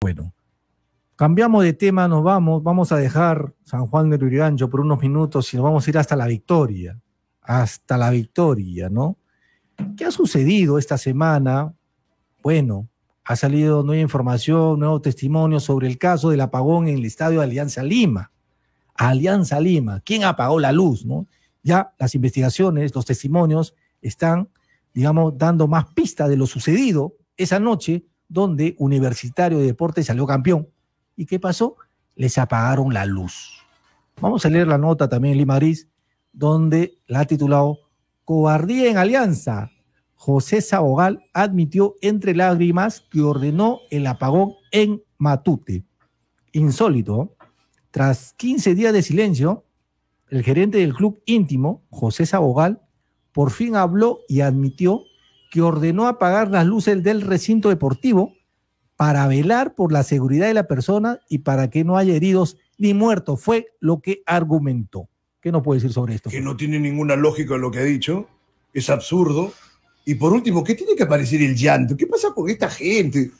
Bueno, cambiamos de tema, nos vamos, vamos a dejar San Juan de Lurigancho por unos minutos y nos vamos a ir hasta la victoria, hasta la victoria, ¿no? ¿Qué ha sucedido esta semana? Bueno, ha salido nueva información, nuevo testimonio sobre el caso del apagón en el estadio Alianza Lima. Alianza Lima, ¿quién apagó la luz? ¿no? Ya las investigaciones, los testimonios están, digamos, dando más pista de lo sucedido esa noche donde Universitario de Deportes salió campeón. ¿Y qué pasó? Les apagaron la luz. Vamos a leer la nota también en Lima Gris, donde la ha titulado Cobardía en Alianza. José Sabogal admitió entre lágrimas que ordenó el apagón en Matute. Insólito. ¿eh? Tras 15 días de silencio, el gerente del club íntimo, José Sabogal, por fin habló y admitió que ordenó apagar las luces del recinto deportivo para velar por la seguridad de la persona y para que no haya heridos ni muertos. Fue lo que argumentó. ¿Qué no puede decir sobre esto? Que no tiene ninguna lógica lo que ha dicho. Es absurdo. Y por último, ¿qué tiene que aparecer el llanto? ¿Qué pasa con esta gente?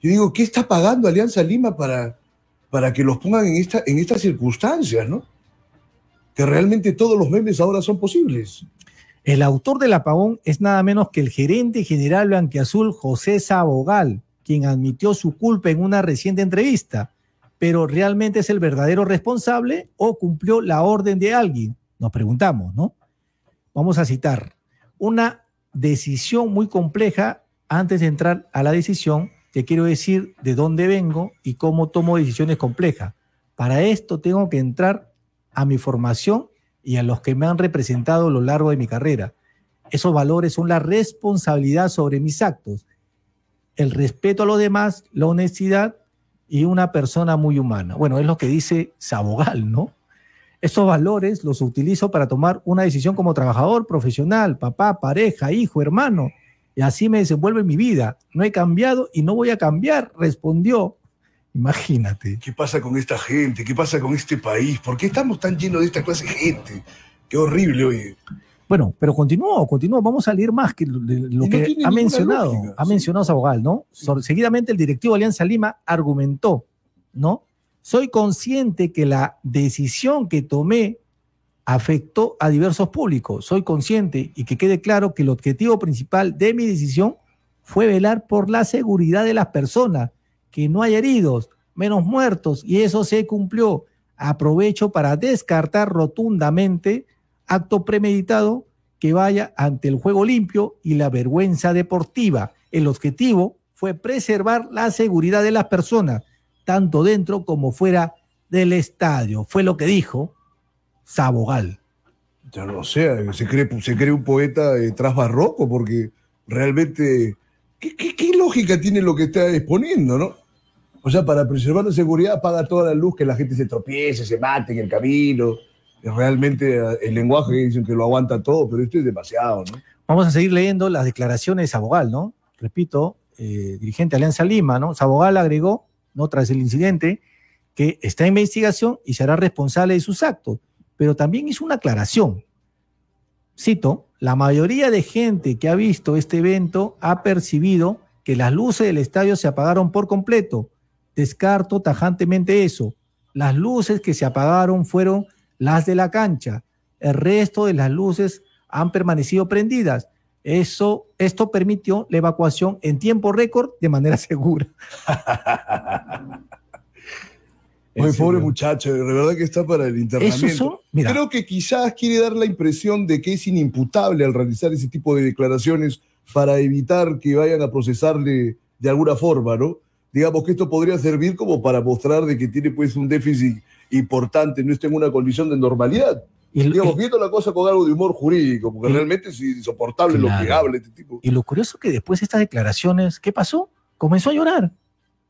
Yo digo, ¿qué está pagando Alianza Lima para, para que los pongan en, esta, en estas circunstancias, no? Que realmente todos los memes ahora son posibles. El autor del apagón es nada menos que el gerente general blanquiazul José Sabogal, quien admitió su culpa en una reciente entrevista. Pero ¿realmente es el verdadero responsable o cumplió la orden de alguien? Nos preguntamos, ¿no? Vamos a citar una decisión muy compleja antes de entrar a la decisión. Te quiero decir de dónde vengo y cómo tomo decisiones complejas. Para esto tengo que entrar a mi formación y a los que me han representado a lo largo de mi carrera. Esos valores son la responsabilidad sobre mis actos, el respeto a los demás, la honestidad y una persona muy humana. Bueno, es lo que dice Sabogal, ¿no? Esos valores los utilizo para tomar una decisión como trabajador, profesional, papá, pareja, hijo, hermano. Y así me desenvuelve mi vida. No he cambiado y no voy a cambiar, respondió Imagínate. ¿Qué pasa con esta gente? ¿Qué pasa con este país? ¿Por qué estamos tan llenos de esta clase de gente? Qué horrible, oye. Bueno, pero continúo, continúo, Vamos a leer más que lo que ha mencionado. ha mencionado Sabogal, ¿no? Seguidamente, el directivo de Alianza Lima argumentó, ¿no? Soy consciente que la decisión que tomé afectó a diversos públicos. Soy consciente y que quede claro que el objetivo principal de mi decisión fue velar por la seguridad de las personas que no haya heridos, menos muertos, y eso se cumplió. Aprovecho para descartar rotundamente acto premeditado que vaya ante el juego limpio y la vergüenza deportiva. El objetivo fue preservar la seguridad de las personas, tanto dentro como fuera del estadio. Fue lo que dijo Sabogal. Ya no sé, se cree, un poeta de eh, barroco, porque realmente, ¿qué, qué, lógica tiene lo que está exponiendo, no? O sea, para preservar la seguridad apaga toda la luz, que la gente se tropiece, se mate en el camino. Realmente el lenguaje que dicen que lo aguanta todo, pero esto es demasiado, ¿no? Vamos a seguir leyendo las declaraciones de Sabogal, ¿no? Repito, eh, dirigente Alianza Lima, ¿no? Sabogal agregó, ¿no? Tras el incidente, que está en investigación y será responsable de sus actos, pero también hizo una aclaración. Cito, la mayoría de gente que ha visto este evento ha percibido que las luces del estadio se apagaron por completo Descarto tajantemente eso. Las luces que se apagaron fueron las de la cancha. El resto de las luces han permanecido prendidas. Eso, esto permitió la evacuación en tiempo récord de manera segura. Muy pobre muchacho, de verdad que está para el internamiento. Creo que quizás quiere dar la impresión de que es inimputable al realizar ese tipo de declaraciones para evitar que vayan a procesarle de alguna forma, ¿no? digamos que esto podría servir como para mostrar de que tiene pues un déficit importante, no está en una condición de normalidad. Y digamos, viendo la cosa con algo de humor jurídico, porque realmente es insoportable lo que habla este tipo. Y lo curioso que después de estas declaraciones, ¿qué pasó? Comenzó a llorar.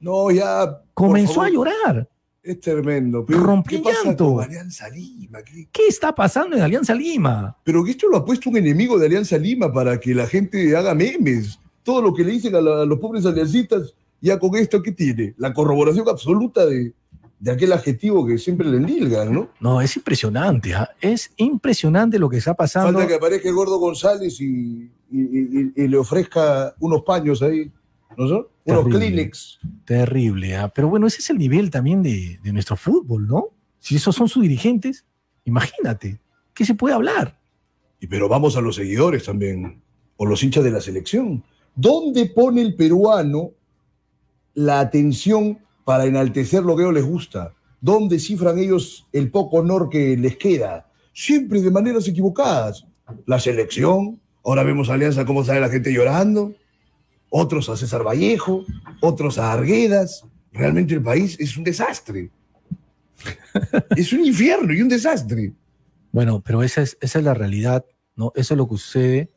No, ya. Comenzó a llorar. Es tremendo. Pero, ¿qué pasa pasando Con Alianza Lima? ¿Qué? está pasando en Alianza Lima? Pero que esto lo ha puesto un enemigo de Alianza Lima para que la gente haga memes. Todo lo que le dicen a, los pobres aliancistas ya con esto, ¿qué tiene? La corroboración absoluta de, aquel adjetivo que siempre le ligan ¿no? No, es impresionante, ¿ah? es impresionante lo que está pasando. Falta que aparezca Gordo González y, le ofrezca unos paños ahí, ¿no Unos Kleenex. Terrible, ¿ah? pero bueno, ese es el nivel también de, nuestro fútbol, ¿no? Si esos son sus dirigentes, imagínate, ¿qué se puede hablar? Y pero vamos a los seguidores también, o los hinchas de la selección. ¿Dónde pone el peruano la atención para enaltecer lo que a ellos les gusta. ¿Dónde cifran ellos el poco honor que les queda? Siempre de maneras equivocadas. La selección, ahora vemos Alianza cómo sale la gente llorando, otros a César Vallejo, otros a Arguedas. Realmente el país es un desastre. es un infierno y un desastre. Bueno, pero esa es, esa es la realidad, ¿no? Eso es lo que sucede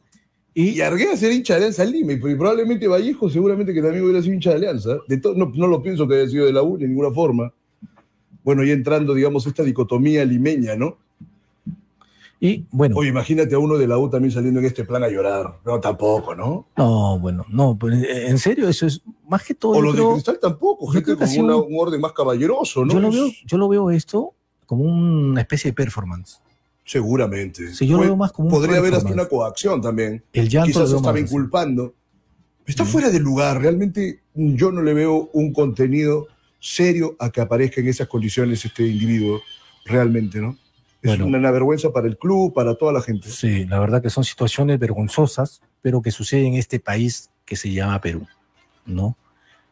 y, argué a ser hincha de Alianza Lima y, probablemente Vallejo seguramente que también hubiera sido hincha de Alianza. no, no, lo pienso que haya sido de la U de ninguna forma. Bueno, y entrando, digamos, esta dicotomía limeña, ¿no? Y bueno. Oye, imagínate a uno de la U también saliendo en este plan a llorar. No, tampoco, ¿no? No, bueno, no, pero en serio, eso es más que todo. O lo de Cristal tampoco, gente con un orden más caballeroso, ¿no? yo lo veo esto como una especie de performance. Seguramente. podría haber hasta una coacción también. El ya Quizás se estaba inculpando. Está fuera de lugar. Realmente yo no le veo un contenido serio a que aparezca en esas condiciones este individuo. Realmente, ¿no? Es una vergüenza para el club, para toda la gente. Sí, la verdad que son situaciones vergonzosas, pero que suceden en este país que se llama Perú, ¿no?